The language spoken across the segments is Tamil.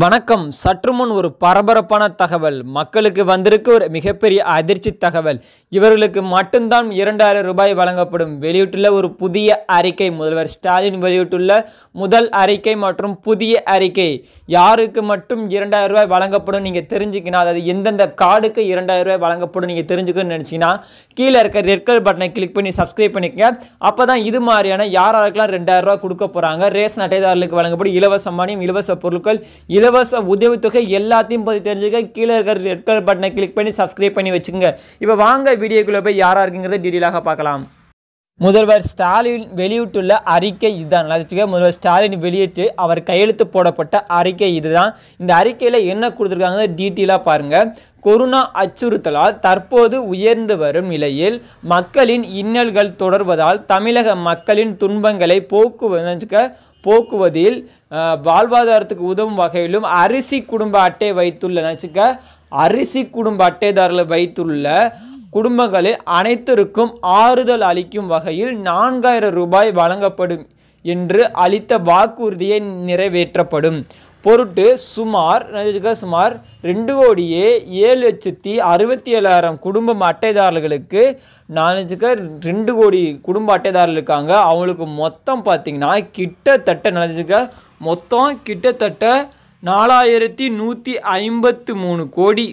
வணக்கம் சற்று முன் ஒரு பரபரப்பான தகவல் மக்களுக்கு வந்திருக்க ஒரு மிகப்பெரிய அதிர்ச்சி தகவல் இவர்களுக்கு மட்டும்தான் இரண்டாயிரம் ரூபாய் வழங்கப்படும் வெளியிட்டுள்ள ஒரு புதிய அறிக்கை முதல்வர் ஸ்டாலின் வெளியிட்டுள்ள முதல் அறிக்கை மற்றும் புதிய அறிக்கை யாருக்கு மட்டும் இரண்டாயிரம் ரூபாய் வழங்கப்படும் நீங்கள் தெரிஞ்சுக்கணும் அதாவது எந்தெந்த கார்டுக்கு இரண்டாயிரம் ரூபாய் வழங்கப்படும் நீங்கள் தெரிஞ்சுக்கணும்னு நினச்சிங்கன்னா கீழே இருக்க ரெட் கலர் பட்டனை கிளிக் பண்ணி சப்ஸ்கிரைப் பண்ணிக்கங்க அப்போ தான் இது மாதிரியான யாருக்கெல்லாம் ரெண்டாயிரம் ரூபாய் கொடுக்க போகிறாங்க ரேஷன் அட்டைதாரர்களுக்கு வழங்கப்படும் இலவச மானியம் இலவச பொருட்கள் இலவச உதவித்தொகை எல்லாத்தையும் பற்றி தெரிஞ்சுக்க கீழே இருக்கிற ரெட் கலர் பட்டனை கிளிக் பண்ணி சப்ஸ்கிரைப் பண்ணி வச்சுக்கோங்க இப்போ வாங்க வீடியோக்குள்ளே போய் யாராக இருக்குங்கிறத டீட்டெயிலாக பார்க்கலாம் முதல்வர் ஸ்டாலின் வெளியிட்டுள்ள அறிக்கை இதுதான் நல்லா முதல்வர் ஸ்டாலின் வெளியிட்டு அவர் கையெழுத்து போடப்பட்ட அறிக்கை இதுதான் இந்த அறிக்கையில் என்ன கொடுத்துருக்காங்க டீட்டெயிலாக பாருங்கள் கொரோனா அச்சுறுத்தலால் தற்போது உயர்ந்து வரும் நிலையில் மக்களின் இன்னல்கள் தொடர்வதால் தமிழக மக்களின் துன்பங்களை போக்குவ போக்குவதில் வாழ்வாதாரத்துக்கு உதவும் வகையிலும் அரிசி குடும்ப அட்டை வைத்துள்ள நினச்சிக்க அரிசி குடும்ப அட்டைதாரில் வைத்துள்ள குடும்பங்களில் அனைத்திற்கும் ஆறுதல் அளிக்கும் வகையில் நான்காயிரம் ரூபாய் வழங்கப்படும் என்று அளித்த வாக்குறுதியை நிறைவேற்றப்படும் பொருட்டு சுமார் சுமார் ரெண்டு கோடியே ஏழு லட்சத்தி அறுபத்தி ஏழாயிரம் குடும்பம் அட்டைதாரர்களுக்கு நாலஞ்சுக்க ரெண்டு கோடி குடும்ப அட்டைதாரர்கள் இருக்காங்க அவங்களுக்கு மொத்தம் பார்த்திங்கன்னா கிட்டத்தட்ட நினைச்சுக்க மொத்தம் கிட்டத்தட்ட நாலாயிரத்தி நூற்றி ஐம்பத்து மூணு கோடி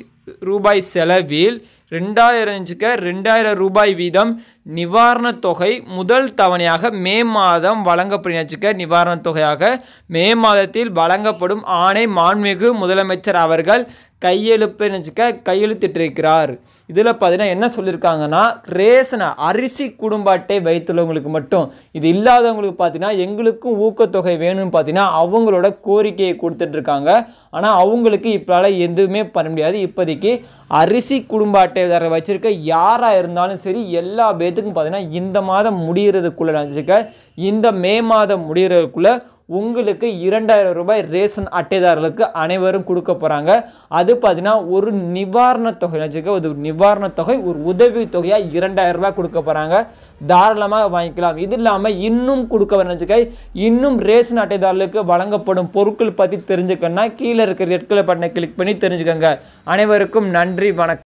ரூபாய் செலவில் ரெண்டாயிரம் இருந்துச்சுக்க ரெண்டாயிரம் ரூபாய் வீதம் நிவாரணத் தொகை முதல் தவணையாக மே மாதம் வழங்கப்படுச்சுக்க நிவாரணத் தொகையாக மே மாதத்தில் வழங்கப்படும் ஆணை மாண்மிகு முதலமைச்சர் அவர்கள் கையெழுப்பு நினச்சிக்க இருக்கிறார் இதில் பார்த்தீங்கன்னா என்ன சொல்லியிருக்காங்கன்னா ரேசனை அரிசி குடும்ப அட்டை வைத்துள்ளவங்களுக்கு மட்டும் இது இல்லாதவங்களுக்கு பார்த்தீங்கன்னா எங்களுக்கும் ஊக்கத்தொகை வேணும்னு பார்த்தீங்கன்னா அவங்களோட கோரிக்கையை கொடுத்துட்ருக்காங்க ஆனால் அவங்களுக்கு இப்போலாம் எதுவுமே பண்ண முடியாது இப்போதைக்கு அரிசி குடும்ப தர வச்சுருக்க யாராக இருந்தாலும் சரி எல்லா பேத்துக்கும் பார்த்தீங்கன்னா இந்த மாதம் முடிகிறதுக்குள்ளே நினச்சிக்க இந்த மே மாதம் முடிகிறதுக்குள்ளே உங்களுக்கு இரண்டாயிரம் ரூபாய் ரேஷன் அட்டைதாரர்களுக்கு அனைவரும் கொடுக்க போகிறாங்க அது பார்த்தீங்கன்னா ஒரு நிவாரணத் தொகை வச்சுக்க ஒரு நிவாரணத் தொகை ஒரு உதவி தொகையாக இரண்டாயிரம் ரூபாய் கொடுக்க போகிறாங்க தாராளமாக வாங்கிக்கலாம் இது இல்லாமல் இன்னும் கொடுக்க வேணுச்சுக்க இன்னும் ரேஷன் அட்டைதாரர்களுக்கு வழங்கப்படும் பொருட்கள் பற்றி தெரிஞ்சுக்கணும்னா கீழே இருக்கிற ரெட் கலர் பட்டனை கிளிக் பண்ணி தெரிஞ்சுக்கோங்க அனைவருக்கும் நன்றி வணக்கம்